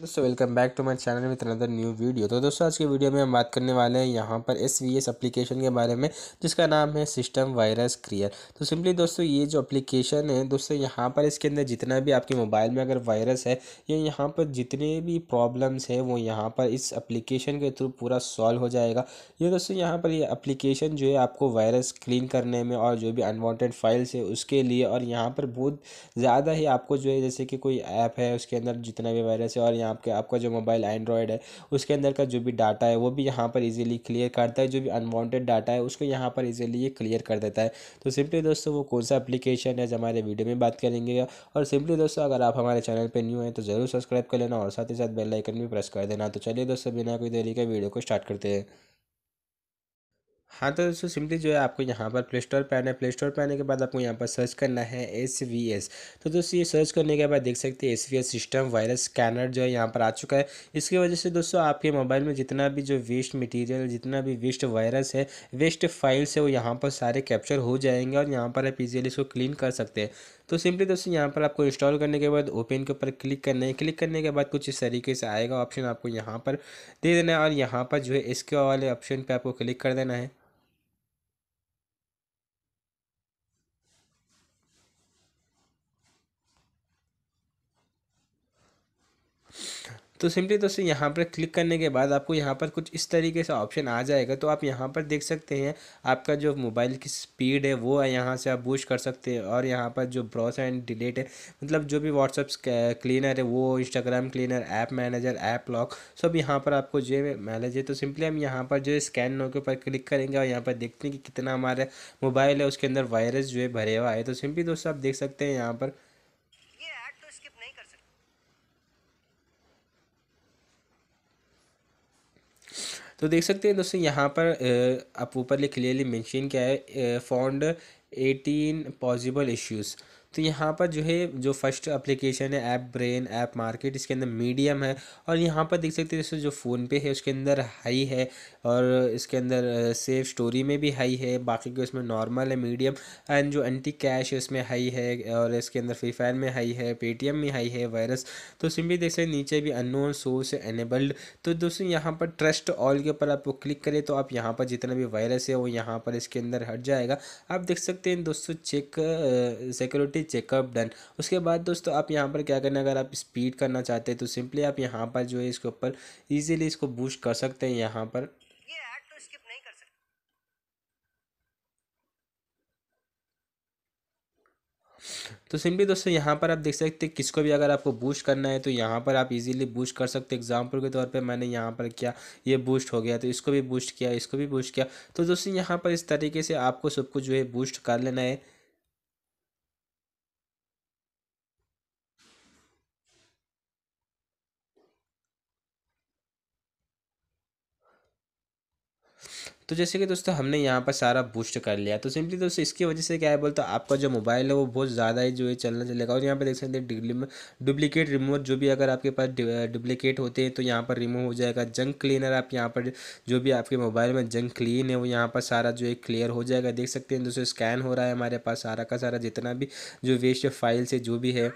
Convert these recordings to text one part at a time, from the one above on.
दोस्तों welcome back to my channel with another new video तो दोस्तों आज के वीडियो में हम बात करने वाले हैं यहाँ पर एस वी एस अप्लीकेशन के बारे में जिसका नाम है सिस्टम वायरस क्रियर तो सिंपली दोस्तों ये जो एप्लीकेशन है दोस्तों यहाँ पर इसके अंदर जितना भी आपके मोबाइल में अगर वायरस है या यहाँ पर जितने भी प्रॉब्लम्स हैं वो यहाँ पर इस अप्लीकेशन के थ्रू पूरा सॉल्व हो जाएगा ये दोस्तों यहाँ पर ये अप्लीकेशन जो है आपको वायरस क्लीन करने में और जो भी अनवॉन्टेड फाइल्स है उसके लिए और यहाँ पर बहुत ज़्यादा ही आपको जो है जैसे कि कोई ऐप है उसके अंदर जितना भी वायरस है और यहाँ पे आपका जो मोबाइल एंड्रॉयड है उसके अंदर का जो भी डाटा है वो भी यहाँ पर इजीली क्लियर करता है जो भी अनवांटेड डाटा है उसको यहाँ पर इजीली ये क्लियर कर देता है तो सिंपली दोस्तों वो कौन सा अपलीकेशन है हमारे वीडियो में बात करेंगे और सिंपली दोस्तों अगर आप हमारे चैनल पर न्यू हैं तो ज़रूर सब्सक्राइब कर लेना और साथ ही साथ बेलाइकन भी प्रेस कर देना तो चलिए दोस्तों बिना कोई देरी के वीडियो को स्टार्ट करते हैं हाँ तो दोस्तों सिंपली जो है आपको यहाँ पर प्ले स्टोर पर आना है प्ले स्टोर पर आने के बाद आपको यहाँ पर सर्च करना है एस वी एस तो दोस्तों ये सर्च करने के बाद देख सकते हैं S V S system virus scanner जो है यहाँ पर आ चुका है इसकी वजह से दोस्तों आपके मोबाइल में जितना भी जो वेस्ट मटीरियल जितना भी वेस्ट वायरस है वेस्ट फाइल्स है वो यहाँ पर सारे कैप्चर हो जाएंगे और यहाँ पर आप इजीली इसको क्लीन कर सकते हैं तो सिंपली दोस्तों यहाँ पर आपको इंस्टॉल करने के बाद ओपन के ऊपर क्लिक करना है क्लिक करने के बाद कुछ इस तरीके से आएगा ऑप्शन आपको यहाँ पर दे देना है और यहाँ पर जो है इसके वाले ऑप्शन पर आपको क्लिक कर देना है तो सिंपली दोस्तों यहाँ पर क्लिक करने के बाद आपको यहाँ पर कुछ इस तरीके से ऑप्शन आ जाएगा तो आप यहाँ पर देख सकते हैं आपका जो मोबाइल की स्पीड है वो यहाँ से आप बूस्ट कर सकते हैं और यहाँ पर जो ब्रॉस एंड डिलीट है मतलब जो भी व्हाट्सअप क्लीनर है वो Instagram cleaner app manager app lock सब यहाँ पर आपको जो मैनेज है तो सिंपली हम यहाँ पर जो स्कैन नो के ऊपर क्लिक करेंगे और यहाँ पर देखते हैं कि कितना हमारा मोबाइल है उसके अंदर वायरस जो है भरे हुआ है तो सिंपली दोस्तों आप देख सकते हैं यहाँ पर तो देख सकते हैं दोस्तों यहाँ पर आप ऊपर लिए क्लियरली मेंशन किया है फॉन्ड एटीन पॉसिबल इश्यूज़ तो यहाँ पर जो है जो फर्स्ट एप्लीकेशन है ऐप ब्रेन ऐप मार्केट इसके अंदर मीडियम है और यहाँ पर देख सकते हैं जैसे जो फ़ोनपे है उसके अंदर हाई है और इसके अंदर सेफ स्टोरी में भी हाई है बाकी के उसमें नॉर्मल है मीडियम एंड जो एंटी कैश है उसमें हाई है और इसके अंदर फ्री फायर में हाई है पेटीएम में हाई है वायरस तो सिम्पली देख सकते नीचे भी अननोन सोर्स एनेबल्ड तो दोस्तों यहाँ पर ट्रस्ट ऑल के ऊपर आपको क्लिक करें तो आप यहाँ पर जितना भी वायरस है वो यहाँ पर इसके अंदर हट जाएगा आप देख सकते हैं दोस्तों check security see checkup done उसके बाद दोस्तों आप यहाँ पर क्या करना है अगर आप स्पीड करना चाहते हैं तो सिंपली आप यहाँ पर जो है इसके ऊपर ईजिली इसको बूस्ट कर सकते हैं यहाँ पर तो सिंपली तो दोस्तों यहाँ पर आप देख सकते हैं किसको भी अगर आपको बूस्ट करना है तो यहाँ पर आप इजीली बूस्ट कर सकते हैं एग्जांपल के तौर पे मैंने यहाँ पर किया ये बूस्ट हो गया तो इसको भी बूस्ट किया इसको भी बूस्ट किया तो दोस्तों यहाँ पर इस तरीके से आपको सबको जो है बूस्ट कर लेना है तो जैसे कि दोस्तों हमने यहाँ पर सारा बूस्ट कर लिया तो सिंपली दोस्तों इसकी वजह से क्या है बोलते आपका जो मोबाइल है वो बहुत ज़्यादा ही जो है चलना चलेगा और यहाँ पर देख सकते हैं डुप्लीकेट रिमूवर जो भी अगर आपके पास डुप्लीकेट होते हैं तो यहाँ पर रिमूव हो जाएगा जंक क्लीनर आप यहाँ पर जो भी आपके मोबाइल में जंक क्लीन है वो यहाँ पर सारा जो है क्लियर हो जाएगा देख सकते हैं दोस्तों स्कैन हो रहा है हमारे पास सारा का सारा जितना भी जो वेस्ट फाइल्स है जो भी है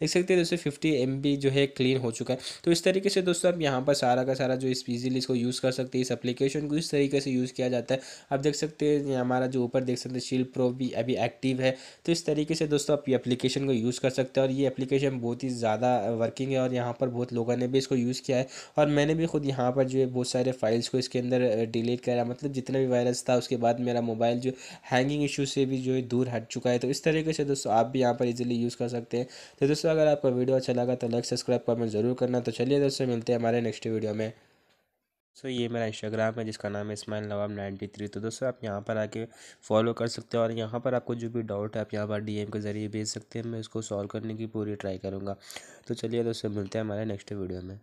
देख सकते हैं दोस्तों फिफ्टी एम जो है क्लीन हो चुका है तो इस तरीके से दोस्तों आप यहाँ पर सारा का सारा जो इस इजीली इसको यूज़ कर सकते हैं इस एप्लीकेशन को इस तरीके से यूज़ किया जाता है आप देख सकते हैं हमारा जो ऊपर देख सकते हैं शील प्रो भी अभी एक्टिव है तो इस तरीके से दोस्तों आप ये एप्लीकेशन को यूज़ कर सकते हैं और ये एप्लीकेशन बहुत ही ज़्यादा वर्किंग है और यहाँ पर बहुत लोगों ने भी इसको यूज़ किया है और मैंने भी खुद यहाँ पर जो है बहुत सारे फाइल्स को इसके अंदर डिलीट करा मतलब जितना भी वायरस था उसके बाद मेरा मोबाइल जो हैंगिंग इशू से भी जो है दूर हट चुका है तो इस तरीके से दोस्तों आप भी यहाँ पर ईजिली यूज़ कर सकते हैं तो दोस्तों दोस्तों अगर आपको वीडियो अच्छा लगा तो लाइक सब्सक्राइब कमेंट जरूर करना तो चलिए दोस्तों मिलते हैं हमारे नेक्स्ट वीडियो में सो ये मेरा इंस्टाग्राम है जिसका नाम है इसमाइल नवाब नाइन्टी थ्री तो दोस्तों आप यहाँ पर आके फॉलो कर सकते हैं और यहाँ पर आपको जो भी डाउट है आप यहाँ पर डीएम के ज़रिए भेज सकते हैं मैं उसको सॉल्व करने की पूरी ट्राई करूँगा तो चलिए दोस्तों मिलते हैं हमारे नेक्स्ट वीडियो में